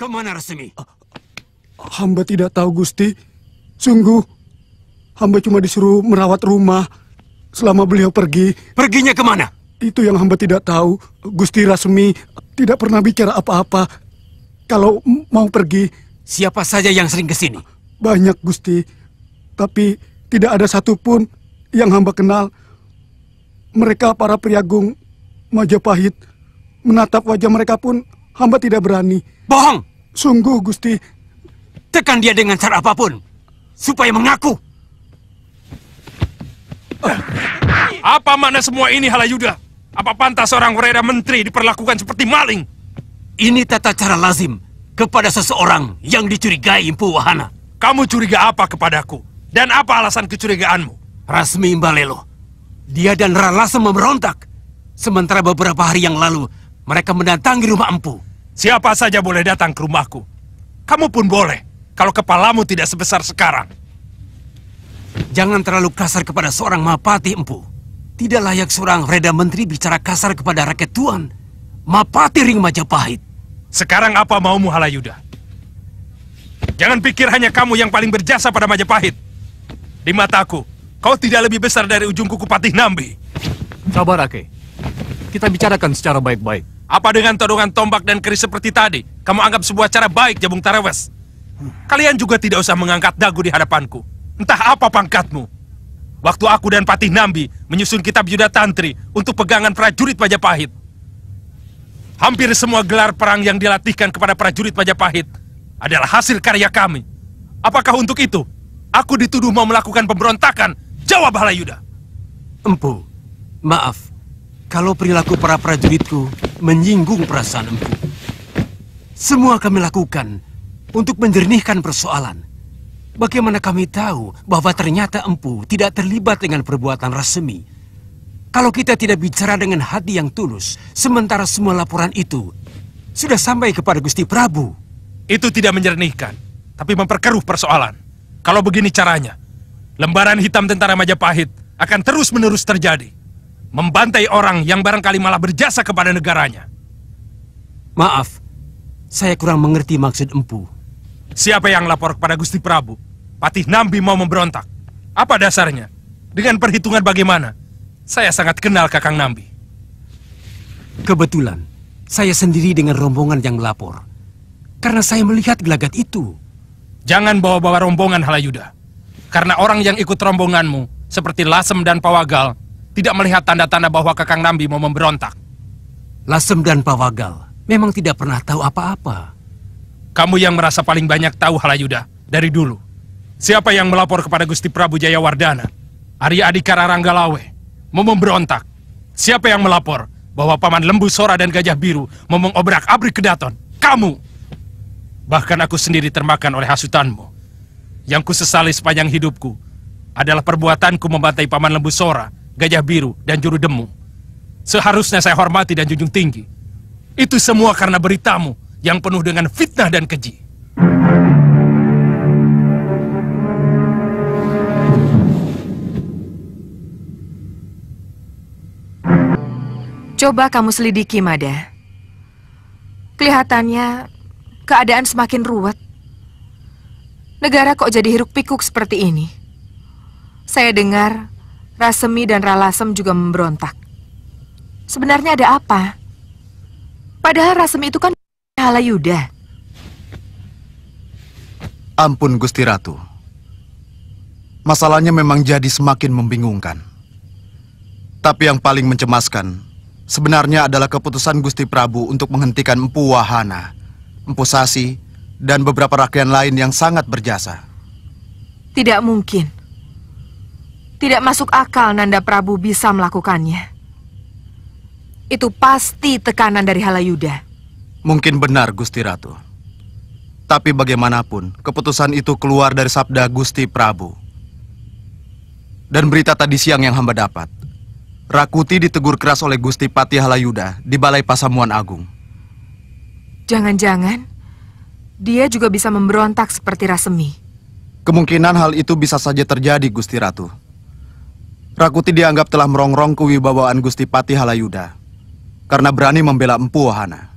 Kemana Resmi? Ah, hamba tidak tahu, Gusti. Sungguh, hamba cuma disuruh merawat rumah selama beliau pergi. Perginya kemana? Itu yang hamba tidak tahu. Gusti Rasmi tidak pernah bicara apa-apa. Kalau mau pergi... Siapa saja yang sering ke sini? Banyak, Gusti. Tapi tidak ada satupun yang hamba kenal. Mereka para priagung Majapahit. Menatap wajah mereka pun hamba tidak berani. Bohong! Sungguh, Gusti. Tekan dia dengan cara apapun, supaya mengaku. Apa makna semua ini, Halayuda? Apa pantas seorang Wereda Menteri diperlakukan seperti maling? Ini tata cara lazim kepada seseorang yang dicurigai Impu Wahana. Kamu curiga apa kepadaku? Dan apa alasan kecurigaanmu? Rasmi Mbalelo, Dia dan Ralasa memberontak. Sementara beberapa hari yang lalu, mereka mendatangi rumah Empu. Siapa saja boleh datang ke rumahku. Kamu pun boleh, kalau kepalamu tidak sebesar sekarang. Jangan terlalu kasar kepada seorang Mapati, Empu. Tidak layak seorang Reda Menteri bicara kasar kepada rakyat Tuan. Mapati Ring Majapahit. Sekarang apa maumu, Halayuda? Jangan pikir hanya kamu yang paling berjasa pada Majapahit. Di mataku, kau tidak lebih besar dari ujung kuku Patih Nambi. Sabar, Ake. Kita bicarakan secara baik-baik. Apa dengan todongan tombak dan keris seperti tadi? Kamu anggap sebuah cara baik, Jabung Tarewes? Kalian juga tidak usah mengangkat dagu di hadapanku. Entah apa pangkatmu. Waktu aku dan Patih Nambi menyusun kitab Yuda Tantri untuk pegangan prajurit Majapahit. Hampir semua gelar perang yang dilatihkan kepada prajurit Majapahit adalah hasil karya kami. Apakah untuk itu aku dituduh mau melakukan pemberontakan? Jawab Halayuda. Empu, maaf kalau perilaku para prajuritku menyinggung perasaan empu. Semua kami lakukan untuk menjernihkan persoalan. Bagaimana kami tahu bahwa ternyata empu tidak terlibat dengan perbuatan rasmi? Kalau kita tidak bicara dengan hati yang tulus, sementara semua laporan itu sudah sampai kepada Gusti Prabu. Itu tidak menjernihkan, tapi memperkeruh persoalan. Kalau begini caranya, lembaran hitam tentara Majapahit akan terus-menerus terjadi membantai orang yang barangkali malah berjasa kepada negaranya. Maaf, saya kurang mengerti maksud empu. Siapa yang lapor kepada Gusti Prabu? Patih Nambi mau memberontak. Apa dasarnya? Dengan perhitungan bagaimana? Saya sangat kenal Kakang Nambi. Kebetulan, saya sendiri dengan rombongan yang melapor. Karena saya melihat gelagat itu. Jangan bawa-bawa rombongan, Halayuda. Karena orang yang ikut rombonganmu, seperti Lasem dan Pawagal, tidak melihat tanda-tanda bahwa Kakang Nambi mau memberontak. Lasem dan Pawagal memang tidak pernah tahu apa-apa. Kamu yang merasa paling banyak tahu Halayuda dari dulu. Siapa yang melapor kepada Gusti Prabu Jayawardana? Arya Adikara Ranggalawe mau memberontak. Siapa yang melapor bahwa Paman Lembu Sora dan Gajah Biru mau mengobrak abrik kedaton? Kamu! Bahkan aku sendiri termakan oleh hasutanmu. Yang ku sepanjang hidupku adalah perbuatanku membantai Paman Lembu Sora gajah biru, dan juru demu. Seharusnya saya hormati dan junjung tinggi. Itu semua karena beritamu yang penuh dengan fitnah dan keji. Coba kamu selidiki, Mada. Kelihatannya keadaan semakin ruwet. Negara kok jadi hiruk pikuk seperti ini? Saya dengar Rasemi dan Ralasem juga memberontak. Sebenarnya ada apa? Padahal Rasemi itu kan Yuda. Ampun Gusti Ratu. Masalahnya memang jadi semakin membingungkan. Tapi yang paling mencemaskan sebenarnya adalah keputusan Gusti Prabu untuk menghentikan Empu Wahana, Empu Sasi, dan beberapa rakyat lain yang sangat berjasa. Tidak mungkin. Tidak masuk akal Nanda Prabu bisa melakukannya. Itu pasti tekanan dari Halayuda. Mungkin benar, Gusti Ratu. Tapi bagaimanapun, keputusan itu keluar dari sabda Gusti Prabu. Dan berita tadi siang yang hamba dapat, Rakuti ditegur keras oleh Gusti Pati Halayuda di Balai Pasamuan Agung. Jangan-jangan dia juga bisa memberontak seperti Rasemi. Kemungkinan hal itu bisa saja terjadi, Gusti Ratu. Rakuti dianggap telah merongrong kewibawaan Gusti Patih Halayuda karena berani membela Empu Wahana.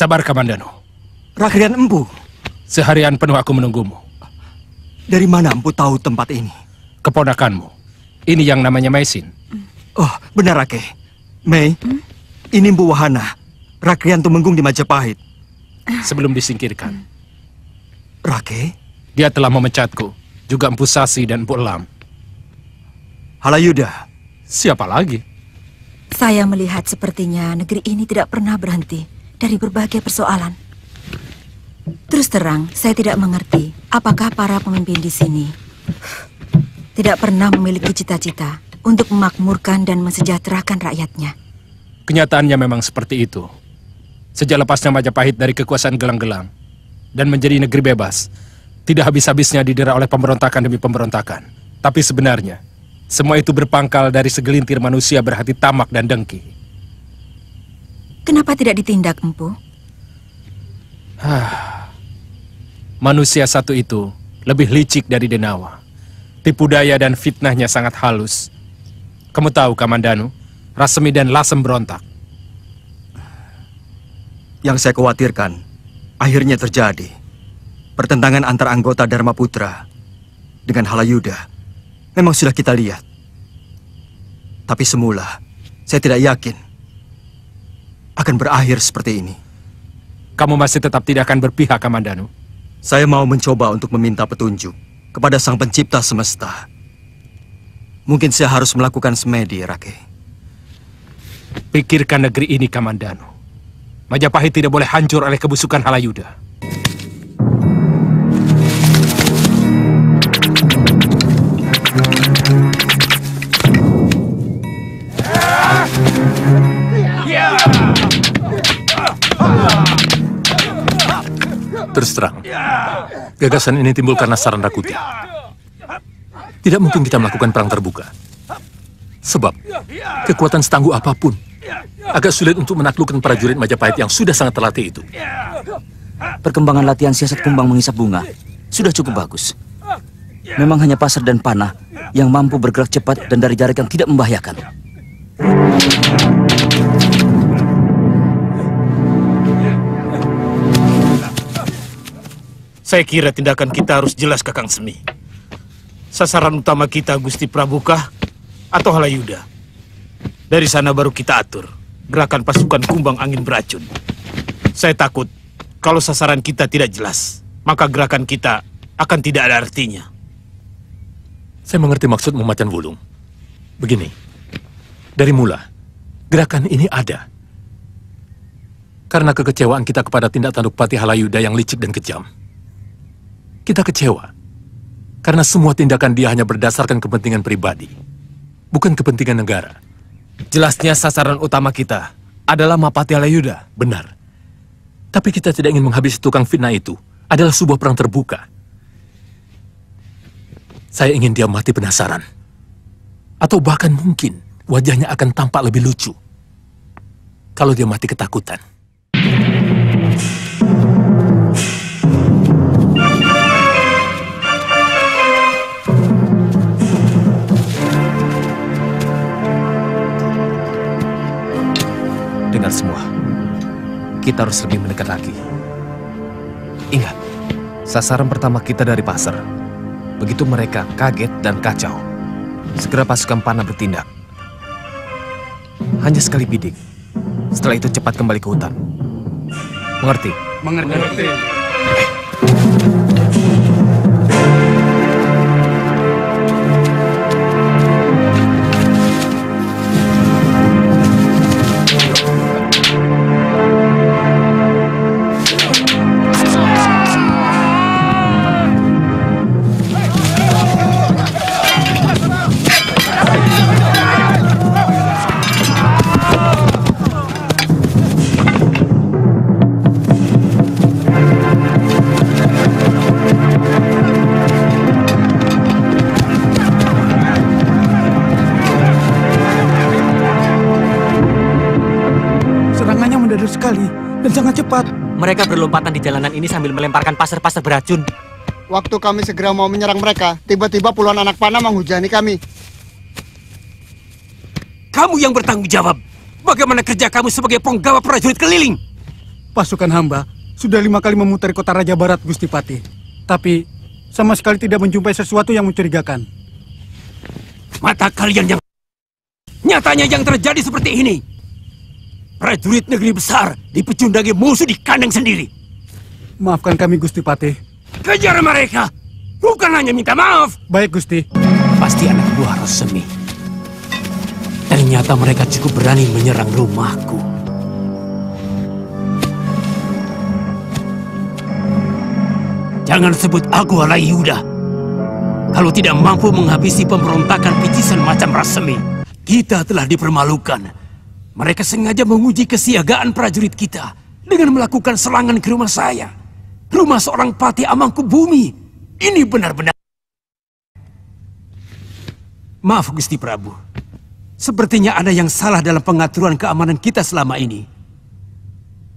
Sabar, Kamandano. Rakrian Empu. Seharian penuh aku menunggumu. Dari mana Empu tahu tempat ini? Keponakanmu. Ini yang namanya Maisin. Oh, benar, Rake. Mei, hmm? ini Empu Wahana. Rakrian Tumenggung di Majapahit. Sebelum disingkirkan. Rake? Dia telah memecatku. Juga Empu Sasi dan Empu Elam. Halayuda. Siapa lagi? Saya melihat sepertinya negeri ini tidak pernah berhenti dari berbagai persoalan. Terus terang, saya tidak mengerti apakah para pemimpin di sini tidak pernah memiliki cita-cita untuk memakmurkan dan mensejahterakan rakyatnya. Kenyataannya memang seperti itu. Sejak lepasnya Majapahit dari kekuasaan gelang-gelang dan menjadi negeri bebas, tidak habis-habisnya didera oleh pemberontakan demi pemberontakan. Tapi sebenarnya, semua itu berpangkal dari segelintir manusia berhati tamak dan dengki. Kenapa tidak ditindak, Empu? Ah, manusia satu itu lebih licik dari Denawa. Tipu daya dan fitnahnya sangat halus. Kamu tahu, Kamandanu, Rasemi dan Lasem berontak. Yang saya khawatirkan, akhirnya terjadi. Pertentangan antar anggota Dharma Putra dengan Halayuda memang sudah kita lihat. Tapi semula, saya tidak yakin akan berakhir seperti ini. Kamu masih tetap tidak akan berpihak, Kamandanu? Saya mau mencoba untuk meminta petunjuk kepada Sang Pencipta Semesta. Mungkin saya harus melakukan semedi, Rake. Pikirkan negeri ini, Kamandanu. Majapahit tidak boleh hancur oleh kebusukan Halayuda. Terus terang, gagasan ini timbul karena saran Rakuti. Tidak mungkin kita melakukan perang terbuka. Sebab, kekuatan setangguh apapun, agak sulit untuk menaklukkan prajurit Majapahit yang sudah sangat terlatih itu. Perkembangan latihan siasat kumbang mengisap bunga sudah cukup bagus. Memang hanya pasar dan panah yang mampu bergerak cepat dan dari jarak yang tidak membahayakan. Saya kira tindakan kita harus jelas Kakang Semi. Sasaran utama kita Gusti Prabu kah atau Halayuda? Dari sana baru kita atur gerakan pasukan kumbang angin beracun. Saya takut kalau sasaran kita tidak jelas, maka gerakan kita akan tidak ada artinya. Saya mengerti maksud Macan Wulung. Begini, dari mula, gerakan ini ada. Karena kekecewaan kita kepada tindak tanduk Pati Halayuda yang licik dan kejam kita kecewa. Karena semua tindakan dia hanya berdasarkan kepentingan pribadi, bukan kepentingan negara. Jelasnya sasaran utama kita adalah Mapati Alayuda. Benar. Tapi kita tidak ingin menghabisi tukang fitnah itu. Adalah sebuah perang terbuka. Saya ingin dia mati penasaran. Atau bahkan mungkin wajahnya akan tampak lebih lucu. Kalau dia mati ketakutan. kita harus lebih mendekat lagi. Ingat, sasaran pertama kita dari pasar. Begitu mereka kaget dan kacau, segera pasukan panah bertindak. Hanya sekali bidik. Setelah itu cepat kembali ke hutan. Mengerti? Mengerti. Mengerti. Eh, Mereka berlompatan di jalanan ini sambil melemparkan pasir-pasir beracun. Waktu kami segera mau menyerang mereka, tiba-tiba puluhan anak panah menghujani kami. Kamu yang bertanggung jawab. Bagaimana kerja kamu sebagai penggawa prajurit keliling? Pasukan hamba sudah lima kali memutar kota Raja Barat, Gusti Pati. Tapi sama sekali tidak menjumpai sesuatu yang mencurigakan. Mata kalian yang... Nyatanya yang terjadi seperti ini prajurit negeri besar dipecundangi musuh di kandang sendiri. Maafkan kami, Gusti Patih. Kejar mereka! Bukan hanya minta maaf! Baik, Gusti. Pasti anak buah resmi. Ternyata mereka cukup berani menyerang rumahku. Jangan sebut aku Alai Yuda. Kalau tidak mampu menghabisi pemberontakan picisan macam resmi, kita telah dipermalukan. Mereka sengaja menguji kesiagaan prajurit kita dengan melakukan serangan ke rumah saya. Rumah seorang pati amangku bumi. Ini benar-benar... Maaf Gusti Prabu. Sepertinya ada yang salah dalam pengaturan keamanan kita selama ini.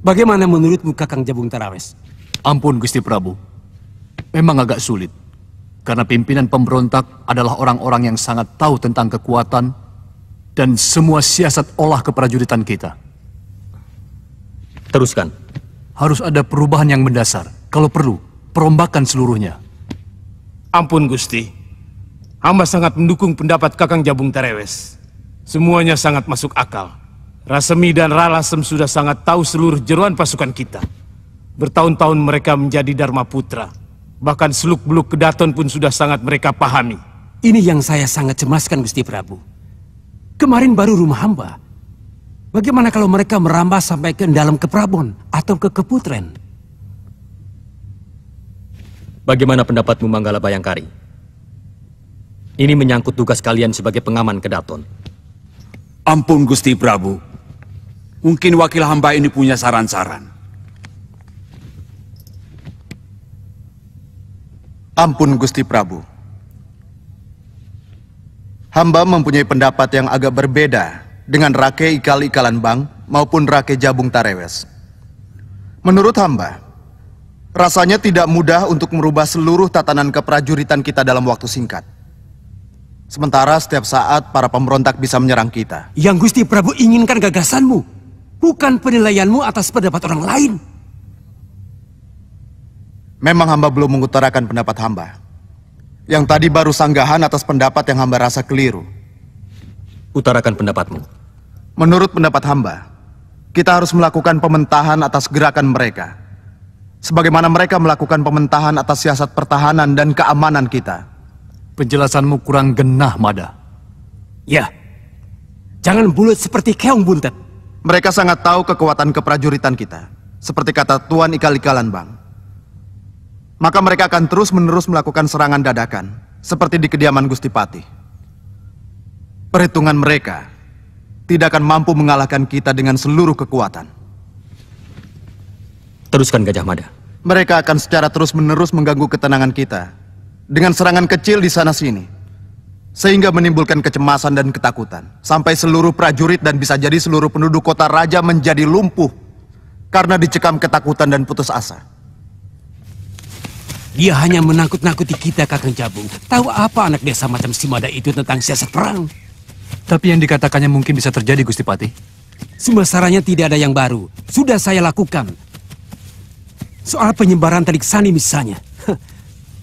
Bagaimana menurutmu Kakang Jabung Tarawes? Ampun Gusti Prabu. Memang agak sulit. Karena pimpinan pemberontak adalah orang-orang yang sangat tahu tentang kekuatan dan semua siasat olah keprajuritan kita. Teruskan. Harus ada perubahan yang mendasar. Kalau perlu, perombakan seluruhnya. Ampun Gusti. Hamba sangat mendukung pendapat Kakang Jabung Terewes. Semuanya sangat masuk akal. Rasemi dan Ralasem sudah sangat tahu seluruh jeruan pasukan kita. Bertahun-tahun mereka menjadi Dharma Putra. Bahkan seluk-beluk kedaton pun sudah sangat mereka pahami. Ini yang saya sangat cemaskan Gusti Prabu. Kemarin baru rumah hamba. Bagaimana kalau mereka merambah sampai ke dalam ke Prabon atau ke Keputren? Bagaimana pendapatmu Manggala Bayangkari? Ini menyangkut tugas kalian sebagai pengaman Kedaton. Ampun Gusti Prabu. Mungkin wakil hamba ini punya saran-saran. Ampun Gusti Prabu. Hamba mempunyai pendapat yang agak berbeda dengan Rake Ikal Ikalan Bang maupun Rake Jabung Tarewes. Menurut hamba, rasanya tidak mudah untuk merubah seluruh tatanan keprajuritan kita dalam waktu singkat. Sementara setiap saat para pemberontak bisa menyerang kita. Yang Gusti Prabu inginkan gagasanmu, bukan penilaianmu atas pendapat orang lain. Memang hamba belum mengutarakan pendapat hamba. Yang tadi baru sanggahan atas pendapat yang hamba rasa keliru. Utarakan pendapatmu. Menurut pendapat hamba, kita harus melakukan pementahan atas gerakan mereka. Sebagaimana mereka melakukan pementahan atas siasat pertahanan dan keamanan kita. Penjelasanmu kurang genah, Mada. Ya, jangan bulat seperti keong buntet. Mereka sangat tahu kekuatan keprajuritan kita. Seperti kata Tuan Ikal-Ikalan, Bang maka mereka akan terus-menerus melakukan serangan dadakan, seperti di kediaman Gusti Pati. Perhitungan mereka tidak akan mampu mengalahkan kita dengan seluruh kekuatan. Teruskan Gajah Mada. Mereka akan secara terus-menerus mengganggu ketenangan kita dengan serangan kecil di sana-sini, sehingga menimbulkan kecemasan dan ketakutan sampai seluruh prajurit dan bisa jadi seluruh penduduk kota raja menjadi lumpuh karena dicekam ketakutan dan putus asa. Dia hanya menakut-nakuti kita, Kakang Jabung. Tahu apa anak desa macam Simada itu tentang siasat perang? Tapi yang dikatakannya mungkin bisa terjadi, Gusti Patih. sarannya tidak ada yang baru. Sudah saya lakukan. Soal penyebaran telik sani misalnya.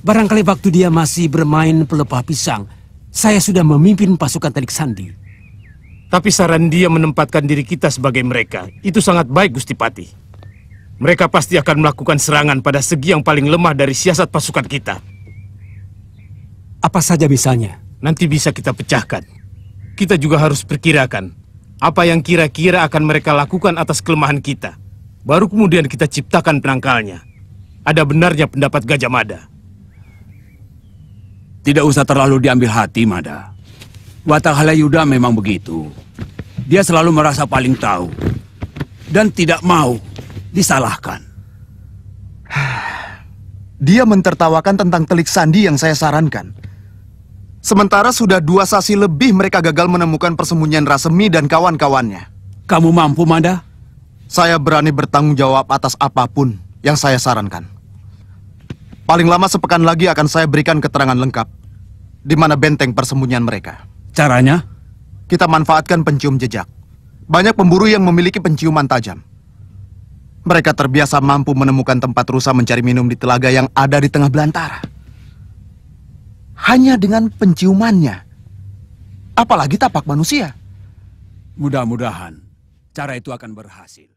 Barangkali waktu dia masih bermain pelepah pisang, saya sudah memimpin pasukan telik sandi. Tapi saran dia menempatkan diri kita sebagai mereka, itu sangat baik Gusti Patih. Mereka pasti akan melakukan serangan pada segi yang paling lemah dari siasat pasukan kita. Apa saja misalnya? Nanti bisa kita pecahkan. Kita juga harus perkirakan apa yang kira-kira akan mereka lakukan atas kelemahan kita. Baru kemudian kita ciptakan penangkalnya. Ada benarnya pendapat Gajah Mada. Tidak usah terlalu diambil hati, Mada. Watahala Yuda memang begitu. Dia selalu merasa paling tahu. Dan tidak mau disalahkan. Dia mentertawakan tentang telik sandi yang saya sarankan. Sementara sudah dua sasi lebih mereka gagal menemukan persembunyian Rasemi dan kawan-kawannya. Kamu mampu, Manda? Saya berani bertanggung jawab atas apapun yang saya sarankan. Paling lama sepekan lagi akan saya berikan keterangan lengkap di mana benteng persembunyian mereka. Caranya? Kita manfaatkan pencium jejak. Banyak pemburu yang memiliki penciuman tajam. Mereka terbiasa mampu menemukan tempat rusa mencari minum di telaga yang ada di tengah belantara. Hanya dengan penciumannya. Apalagi tapak manusia. Mudah-mudahan cara itu akan berhasil.